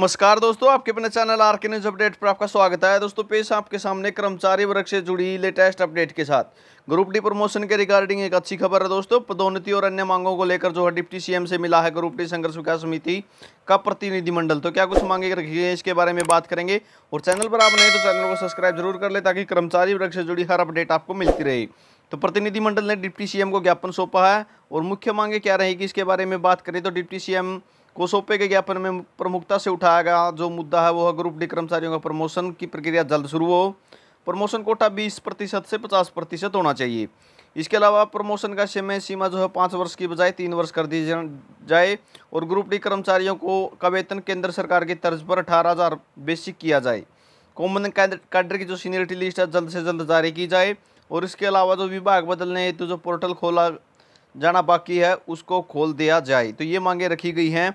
नमस्कार दोस्तों आपके अपने channel R K news update पर आपका स्वागत है दोस्तों पेश आपके सामने कर्मचारी वर्ग से जुड़ी लेटेस्ट अपडेट के साथ ग्रुप डी प्रमोशन के रिगार्डिंग एक अच्छी खबर है दोस्तों पदोन्नति और अन्य मांगों को लेकर जो है डिप्टी सीएम से मिला है ग्रुप डी संघर्ष विकास समिति का प्रतिनिधिमंडल तो क्या कुछ मांगे रखी है इसके बारे में बात करेंगे और चैनल पर आप नहीं तो चैनल को सब्सक्राइब जरूर कर ले ताकि कर्मचारी वर्ग से जुड़ी हर अपडेट आपको मिलती रहे तो प्रतिनिधिमंडल ने डिप्टी सीएम को ज्ञापन सौंपा है और मुख्य मांगे क्या रहेगी इसके बारे में बात करें तो डिप्टी सीएम कोसोपे के ज्ञापन में प्रमुखता से उठाया गया जो मुद्दा है वो है ग्रुप डी कर्मचारियों का प्रमोशन की प्रक्रिया जल्द शुरू हो प्रमोशन कोटा 20 प्रतिशत से 50 प्रतिशत होना चाहिए इसके अलावा प्रमोशन का समय सीमा जो है पाँच वर्ष की बजाय तीन वर्ष कर दी जाए और ग्रुप डी कर्मचारियों को का वेतन केंद्र सरकार की तर्ज पर अठारह हज़ार बेसिक किया जाए कॉमन कैडर की जो सीनियरिटी लिस्ट है जल्द से जल्द जारी की जाए और इसके अलावा जो विभाग बदलने हेतु जो पोर्टल खोला जाना बाकी है उसको खोल दिया जाए तो ये मांगे रखी गई हैं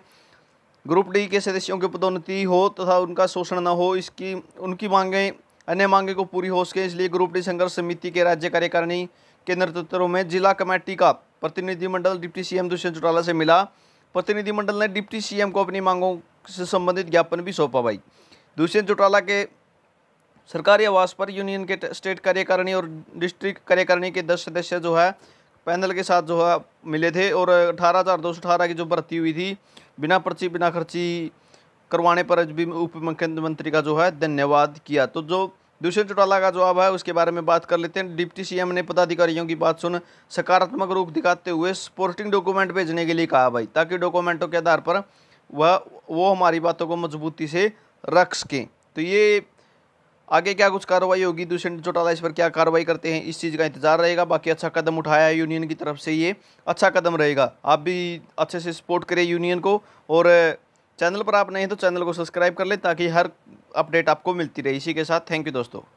ग्रुप डी के सदस्यों की पदोन्नति हो तथा उनका शोषण न हो इसकी उनकी मांगे अन्य मांगे को पूरी हो सके इसलिए ग्रुप डी संघर्ष समिति के राज्य कार्यकारिणी के नेतृत्व में जिला कमेटी का प्रतिनिधिमंडल डिप्टी सीएम दुष्यंत चौटाला से मिला प्रतिनिधिमंडल ने डिप्टी सीएम को अपनी मांगों से संबंधित ज्ञापन भी सौंपा भाई दुष्यंत चौटाला के सरकारी आवास पर यूनियन के स्टेट कार्यकारिणी और डिस्ट्रिक्ट कार्यकारिणी के दस सदस्य जो है पैनल के साथ जो है मिले थे और अठारह हज़ार दो सौ अठारह की जो भर्ती हुई थी बिना पर्ची बिना खर्ची करवाने पर भी उप मुख्यमंत्री का जो है धन्यवाद किया तो जो दूसरे चौटाला का जवाब है उसके बारे में बात कर लेते हैं डिप्टी सीएम ने पदाधिकारियों की बात सुन सकारात्मक रूप दिखाते हुए सपोर्टिंग डॉक्यूमेंट भेजने के लिए कहा भाई ताकि डॉक्यूमेंटों के आधार पर वह वो हमारी बातों को मजबूती से रख सकें तो ये आगे क्या कुछ कार्रवाई होगी दुष्यंत चौटाला इस पर क्या कार्रवाई करते हैं इस चीज़ का इंतजार रहेगा बाकी अच्छा कदम उठाया है यूनियन की तरफ से ये अच्छा कदम रहेगा आप भी अच्छे से सपोर्ट करें यूनियन को और चैनल पर आप नहीं तो चैनल को सब्सक्राइब कर लें ताकि हर अपडेट आपको मिलती रहे इसी के साथ थैंक यू दोस्तों